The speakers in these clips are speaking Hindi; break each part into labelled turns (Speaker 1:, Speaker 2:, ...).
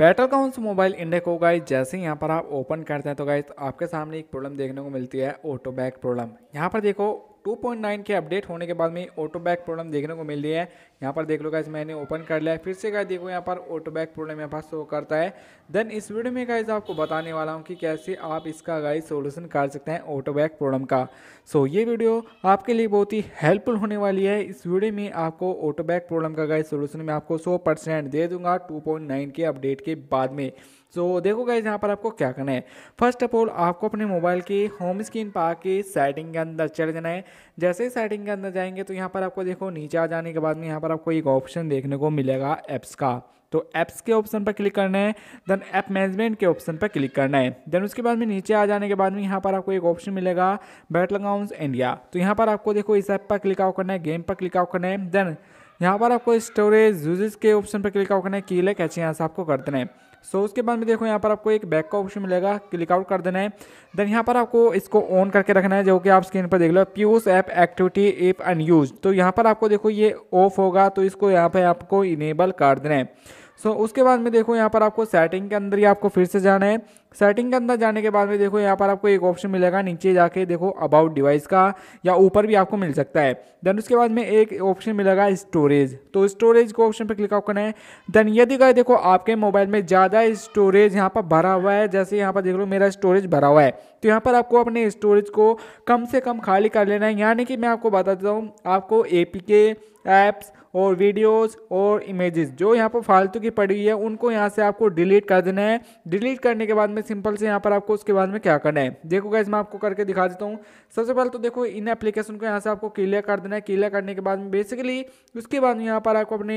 Speaker 1: बैटल काउंस मोबाइल इंडेक हो गाइज जैसे ही यहाँ पर आप ओपन करते हैं तो गाइज आपके सामने एक प्रॉब्लम देखने को मिलती है ऑटो बैक प्रॉब्लम यहाँ पर देखो 2.9 के अपडेट होने के बाद में ऑटो बैक प्रॉब्लम देखने को मिल रही है यहाँ पर देख लो गाइज मैंने ओपन कर लिया है फिर से गाइज देखो यहाँ पर ऑटो बैक प्रॉब्लम यहाँ पर शो करता है देन इस वीडियो में गाइज आपको बताने वाला हूँ कि कैसे आप इसका गाइज सोल्यूशन कर सकते हैं ऑटो बैक प्रॉब्लम का सो so, ये वीडियो आपके लिए बहुत ही हेल्पफुल होने वाली है इस वीडियो में आपको ऑटो बैक प्रॉब्लम का गाइज सोल्यूशन में आपको सौ दे दूंगा टू के अपडेट के बाद में सो so, देखो गाइज यहाँ पर आपको क्या करना है फर्स्ट ऑफ ऑल आपको अपने मोबाइल के होम स्क्रीन पर आके सेटिंग के अंदर चले जाना है जैसे ही सेटिंग के अंदर जाएंगे तो यहाँ पर आपको देखो नीचे आ जाने के बाद में यहाँ पर आपको एक ऑप्शन देखने को मिलेगा ऐप्स का तो ऐप्स के ऑप्शन पर क्लिक करना है देन ऐप मैनेजमेंट के ऑप्शन पर क्लिक करना है देन उसके बाद में नीचे आ जाने के बाद में यहाँ पर आपको एक ऑप्शन मिलेगा बैटल ग्राउंड इंडिया तो यहाँ पर आपको देखो इस ऐप पर क्लिक आउट करना है गेम पर क्लिक आउट करना है देन यहाँ पर आपको स्टोरेज यूजेज के ऑप्शन पर क्लिक आउट करना है की ले यहाँ से आपको कर देना है सो उसके बाद में देखो यहाँ पर आपको एक बैक का ऑप्शन मिलेगा क्लिक आउट कर देना है देन यहाँ पर आपको इसको ऑन करके रखना है जो कि आप स्क्रीन पर देख लो प्यूस ऐप एक्टिविटी एप अनयूज तो यहाँ पर आपको देखो ये ऑफ होगा तो इसको यहाँ पर आपको इनेबल कर देना है सो so, उसके बाद में देखो यहाँ पर आपको सेटिंग के अंदर ही आपको फिर से जाना है सेटिंग के अंदर जाने के बाद में देखो यहाँ पर आपको एक ऑप्शन मिलेगा नीचे जाके देखो अबाउट डिवाइस का या ऊपर भी आपको मिल सकता है देन उसके बाद में एक ऑप्शन मिलेगा स्टोरेज तो स्टोरेज को ऑप्शन पर क्लिक आउट करना है देन यदि गए देखो आपके मोबाइल में ज़्यादा स्टोरेज यहाँ पर भरा हुआ है जैसे यहाँ पर देख लो मेरा स्टोरेज भरा हुआ है तो यहाँ पर आपको अपने स्टोरेज को कम से कम खाली कर लेना है यानी कि मैं आपको बता देता हूँ आपको ए ऐप्स और वीडियोस और इमेजेस जो यहाँ पर फालतू की पड़ी हुई है उनको यहाँ से आपको डिलीट कर देना है डिलीट करने के बाद में सिंपल से यहाँ पर आपको उसके बाद में क्या करना है देखो गैस मैं आपको करके दिखा देता हूँ सबसे पहले तो देखो इन एप्लीकेशन को यहाँ से आपको क्लियर कर देना है क्लियर करने के बाद में बेसिकली उसके बाद में यहाँ पर आपको अपने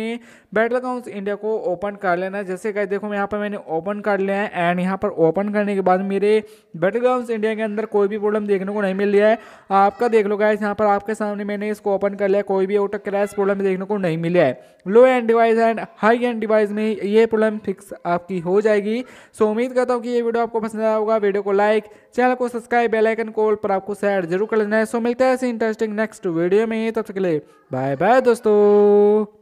Speaker 1: बैटल अकाउंट इंडिया को ओपन कर लेना है जैसे गैस देखो यहाँ पर मैंने ओपन कर लिया है एंड यहाँ पर ओपन करने के बाद मेरे बैटल अकाउंट इंडिया के अंदर कोई भी प्रॉब्लम देखने को नहीं मिल रहा है आपका देख लो गैस यहाँ पर आपके सामने मैंने इसको ओपन कर लिया कोई भी आउट क्रैश प्रॉब्लम देखने को नहीं मिले है low end device and high end device में ये प्रॉब्लम फिक्स आपकी हो जाएगी सो उम्मीद करता हूँ कि ये वीडियो आपको पसंद आया होगा वीडियो को लाइक चैनल को सब्सक्राइब बेल आइकन कॉल पर आपको शेयर जरूर कर लेना है सो मिलते हैं ऐसे इंटरेस्टिंग नेक्स्ट वीडियो में तब तक के लिए बाय बाय दोस्तों